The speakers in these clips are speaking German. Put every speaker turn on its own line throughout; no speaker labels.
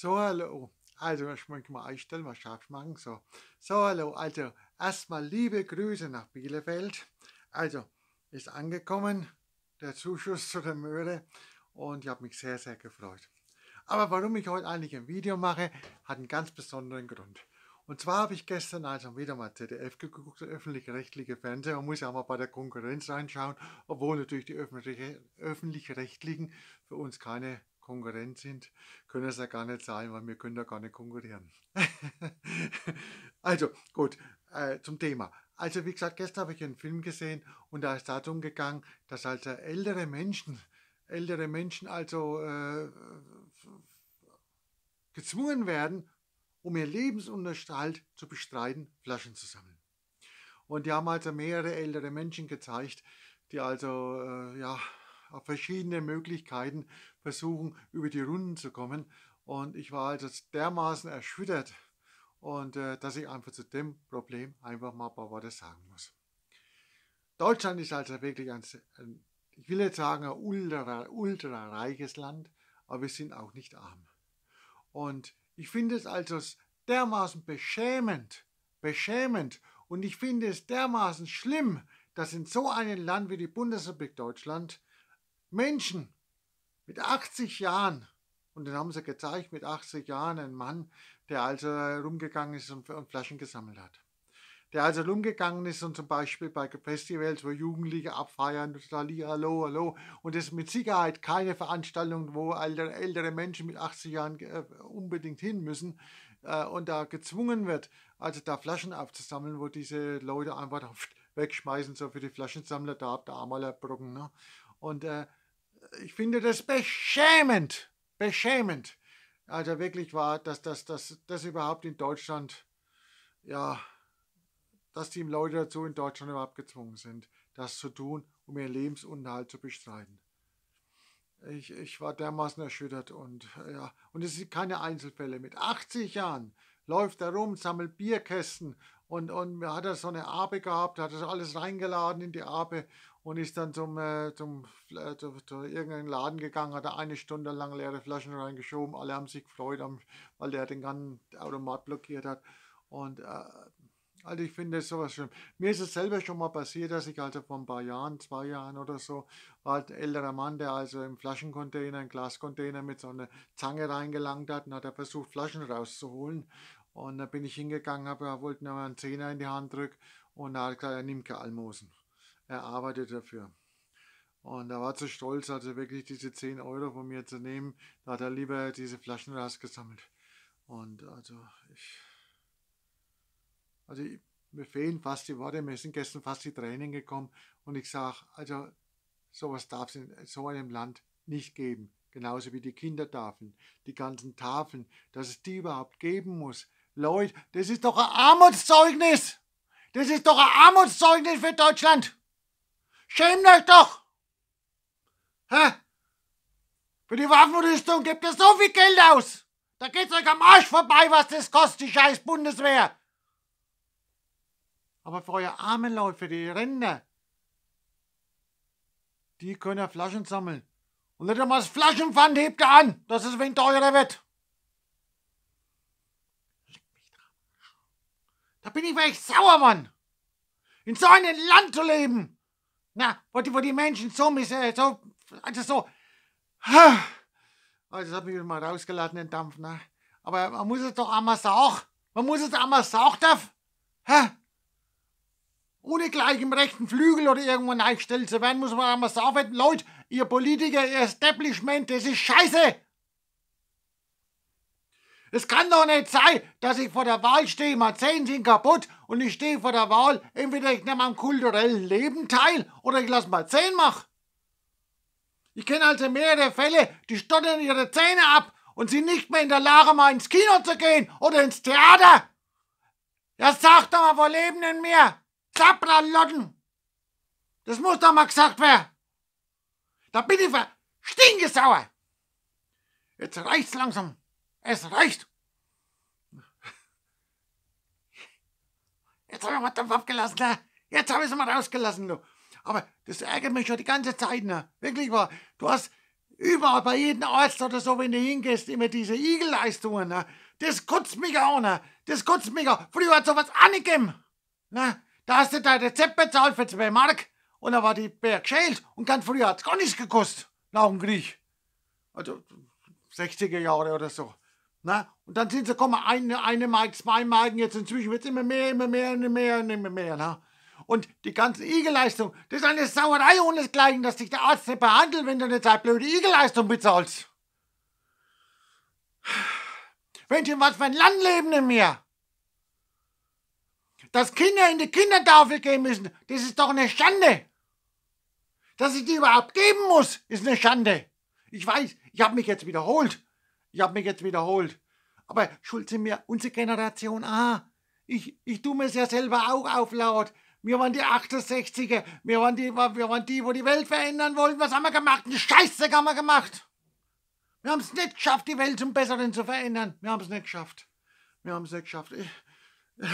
So, hallo. Also, ich möchte mal einstellen, was scharf machen. So, so hallo. Also, erstmal liebe Grüße nach Bielefeld. Also, ist angekommen der Zuschuss zu der Möhre und ich habe mich sehr, sehr gefreut. Aber warum ich heute eigentlich ein Video mache, hat einen ganz besonderen Grund. Und zwar habe ich gestern also wieder mal ZDF geguckt, öffentlich-rechtliche Fernseher. Man muss ja auch mal bei der Konkurrenz reinschauen, obwohl natürlich die öffentlich-rechtlichen für uns keine Konkurrent sind, können es ja gar nicht sein, weil wir können ja gar nicht konkurrieren. also gut, äh, zum Thema. Also wie gesagt, gestern habe ich einen Film gesehen und da ist darum gegangen, dass also ältere Menschen, ältere Menschen also äh, gezwungen werden, um ihr Lebensunterhalt zu bestreiten, Flaschen zu sammeln. Und die haben also mehrere ältere Menschen gezeigt, die also äh, ja, auf verschiedene Möglichkeiten versuchen, über die Runden zu kommen. Und ich war also dermaßen erschüttert und äh, dass ich einfach zu dem Problem einfach mal ein paar Worte sagen muss. Deutschland ist also wirklich ein, ein ich will jetzt sagen, ein ultra, ultra reiches Land, aber wir sind auch nicht arm. Und ich finde es also dermaßen beschämend, beschämend und ich finde es dermaßen schlimm, dass in so einem Land wie die Bundesrepublik Deutschland Menschen mit 80 Jahren, und dann haben sie gezeigt, mit 80 Jahren, ein Mann, der also rumgegangen ist und, Flaschen gesammelt hat. Der also rumgegangen ist und zum Beispiel bei Festivals, wo Jugendliche abfeiern, total hallo, hallo. Und das ist mit Sicherheit keine Veranstaltung, wo ältere, Menschen mit 80 Jahren äh, unbedingt hin müssen äh, und da gezwungen wird, also da Flaschen aufzusammeln, wo diese Leute einfach wegschmeißen, so für die Flaschensammler, da habt ihr einmal Brocken. Ne? Und äh, ich finde das beschämend, beschämend. Also wirklich war, dass das dass, dass überhaupt in Deutschland, ja, dass die Leute dazu in Deutschland überhaupt gezwungen sind, das zu tun, um ihren Lebensunterhalt zu bestreiten. Ich, ich war dermaßen erschüttert und ja, und es sind keine Einzelfälle. Mit 80 Jahren läuft er rum, sammelt Bierkästen und, und hat er so eine Ape gehabt, hat das alles reingeladen in die Ape und ist dann zum, äh, zum, äh, zu, zu irgendeinem Laden gegangen, hat eine Stunde lang leere Flaschen reingeschoben, alle haben sich gefreut, weil der den ganzen Automat blockiert hat. Und äh, also ich finde sowas schlimm. Mir ist es selber schon mal passiert, dass ich also vor ein paar Jahren, zwei Jahren oder so, war halt ein älterer Mann, der also im Flaschencontainer, im Glascontainer mit so einer Zange reingelangt hat und hat er versucht, Flaschen rauszuholen. Und da bin ich hingegangen, habe, er wollte mir einen Zehner in die Hand drücken und er hat gesagt, er nimmt keine Almosen erarbeitet dafür. Und er war zu stolz, also wirklich diese 10 Euro von mir zu nehmen. Da hat er lieber diese Flaschen rausgesammelt. Und also ich. Also ich, mir fehlen fast die Worte, mir sind gestern fast die Tränen gekommen. Und ich sage, also sowas darf es in so einem Land nicht geben. Genauso wie die Kindertafeln, die ganzen Tafeln, dass es die überhaupt geben muss. Leute, das ist doch ein Armutszeugnis! Das ist doch ein Armutszeugnis für Deutschland! Schämt euch doch! Hä? Für die Waffenrüstung gibt ihr so viel Geld aus! Da geht's euch am Arsch vorbei, was das kostet, die scheiß Bundeswehr! Aber für euer armen Leute, für die Rinder, die können ja Flaschen sammeln. Und nicht einmal das Flaschenpfand hebt ihr an, dass es wegen teurer wird. Da bin ich wirklich sauer, Mann. In so einem Land zu leben. Na, wo die, wo die Menschen so, äh, so, also so, also das hat mich mal rausgeladen, den Dampf, ne? Aber man muss es doch einmal sauch, man muss es einmal sauch darf, hä? Ohne gleich im rechten Flügel oder irgendwo eingestellt zu werden, muss man einmal sauch werden. Leute, ihr Politiker, ihr Establishment, das ist scheiße! Es kann doch nicht sein, dass ich vor der Wahl stehe, meine zehn sind kaputt und ich stehe vor der Wahl, entweder ich nehme am kulturellen Leben teil oder ich lasse mal zehn machen. Ich kenne also mehrere Fälle, die stottern ihre Zähne ab und sind nicht mehr in der Lage, mal ins Kino zu gehen oder ins Theater. Ja, sag doch mal, wo leben denn wir? Zapralotten! Das muss doch mal gesagt werden. Da bin ich stinke sauer. Jetzt reicht's langsam. Es reicht! Jetzt habe ich mal den Kopf gelassen, ne? Jetzt habe ich es mal rausgelassen, ne? Aber das ärgert mich schon die ganze Zeit, ne? Wirklich wahr. Du hast überall bei jedem Arzt oder so, wenn du hingehst, immer diese Igelleistungen, ne? Das kotzt mich auch, ne? Das kotzt mich auch. Früher hat sowas angegeben, ne? Da hast du dein Rezept bezahlt für zwei Mark und dann war die Bär geschält und ganz früher hat es gar nichts gekostet, nach dem Krieg. Also 60er Jahre oder so. Na, und dann sind sie, komm, eine, eine Mark, zwei Marken, jetzt inzwischen wird es immer mehr, immer mehr, immer mehr, immer mehr. Na. Und die ganze Igelleistung, das ist eine Sauerei ohne das Gleiche, dass dich der Arzt nicht behandelt, wenn du eine Zeit blöde Igelleistung bezahlst. Wenn ich was für ein Land leben in mir. Dass Kinder in die Kindertafel gehen müssen, das ist doch eine Schande. Dass ich die überhaupt geben muss, ist eine Schande. Ich weiß, ich habe mich jetzt wiederholt. Ich habe mich jetzt wiederholt. Aber schuld sind wir unsere Generation A. Ich, ich tu mir's ja selber auch auf laut. Wir waren die 68er. Wir waren die, wir waren die, wo die Welt verändern wollten. Was haben wir gemacht? Eine Scheiße haben wir gemacht. Wir haben es nicht geschafft, die Welt zum Besseren zu verändern. Wir haben es nicht geschafft. Wir haben es nicht geschafft. Ich, äh,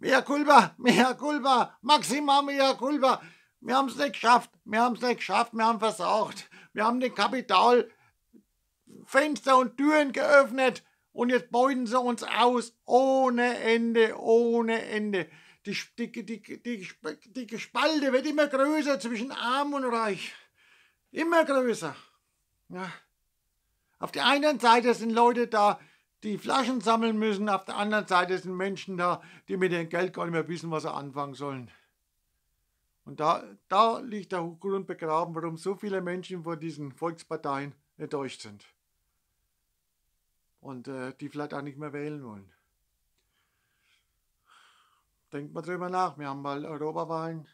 Mea culpa, mea culpa, maxima mea culpa. Wir haben es nicht geschafft, wir haben es nicht geschafft, wir haben versaucht. Wir haben den Kapital Fenster und Türen geöffnet und jetzt beuten sie uns aus ohne Ende, ohne Ende. Die, die, die, die, die Gespalte wird immer größer zwischen Arm und Reich. Immer größer. Ja. Auf der einen Seite sind Leute da, die Flaschen sammeln müssen, auf der anderen Seite sind Menschen da, die mit dem Geld gar nicht mehr wissen, was sie anfangen sollen. Und da, da liegt der Grund begraben, warum so viele Menschen von diesen Volksparteien enttäuscht sind. Und äh, die vielleicht auch nicht mehr wählen wollen. Denkt mal drüber nach. Wir haben mal Europawahlen.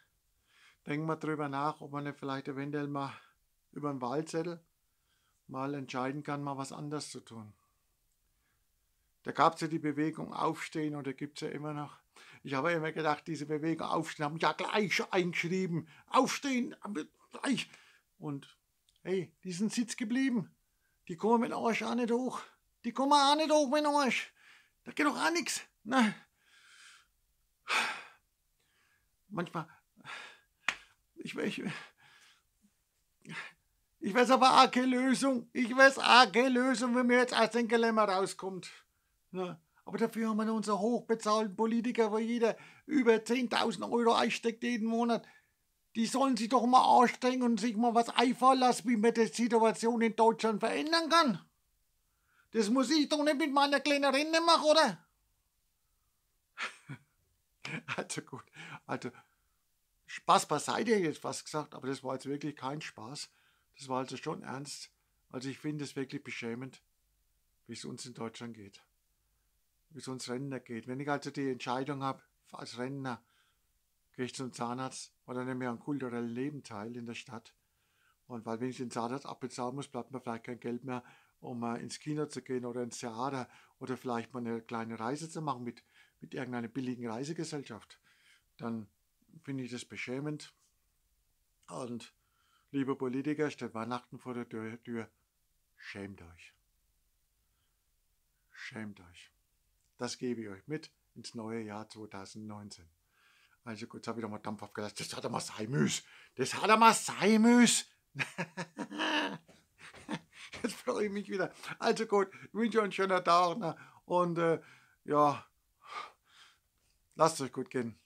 Denkt mal drüber nach, ob man nicht vielleicht eventuell mal über einen Wahlzettel mal entscheiden kann, mal was anderes zu tun. Da gab es ja die Bewegung Aufstehen oder gibt es ja immer noch. Ich habe immer gedacht, diese Bewegung aufstehen, haben ja gleich eingeschrieben. Aufstehen, gleich. Und hey, die sind sitz geblieben. Die kommen mit euch auch nicht hoch. Die kommen auch nicht hoch mit euch. Da geht doch auch nichts. Ne? Manchmal, ich, ich, ich weiß aber auch keine Lösung. Ich weiß auch keine Lösung, wenn mir jetzt aus dem Gelämmer rauskommt. Ne? Aber dafür haben wir unsere hochbezahlten Politiker, wo jeder über 10.000 Euro einsteckt jeden Monat. Die sollen sich doch mal anstrengen und sich mal was einfallen lassen, wie man die Situation in Deutschland verändern kann. Das muss ich doch nicht mit meiner kleinen Rinde machen, oder? also gut, also Spaß beiseite jetzt was gesagt, aber das war jetzt wirklich kein Spaß. Das war also schon ernst. Also ich finde es wirklich beschämend, wie es uns in Deutschland geht wie es uns Rentner geht. Wenn ich also die Entscheidung habe, als Rentner, gehe ich zum Zahnarzt oder nehme ich am kulturellen Leben teil in der Stadt. Und weil wenn ich den Zahnarzt abbezahlen muss, bleibt mir vielleicht kein Geld mehr, um äh, ins Kino zu gehen oder ins Theater oder vielleicht mal eine kleine Reise zu machen mit, mit irgendeiner billigen Reisegesellschaft. Dann finde ich das beschämend. Und liebe Politiker, steht Weihnachten vor der Tür. Schämt euch. Schämt euch. Das gebe ich euch mit ins neue Jahr 2019. Also gut, jetzt habe ich nochmal Dampf aufgelassen. Das hat er mal sein müssen. Das hat er mal sein müssen. Jetzt freue ich mich wieder. Also gut, ich wünsche euch einen schönen Tag. Und äh, ja, lasst es euch gut gehen.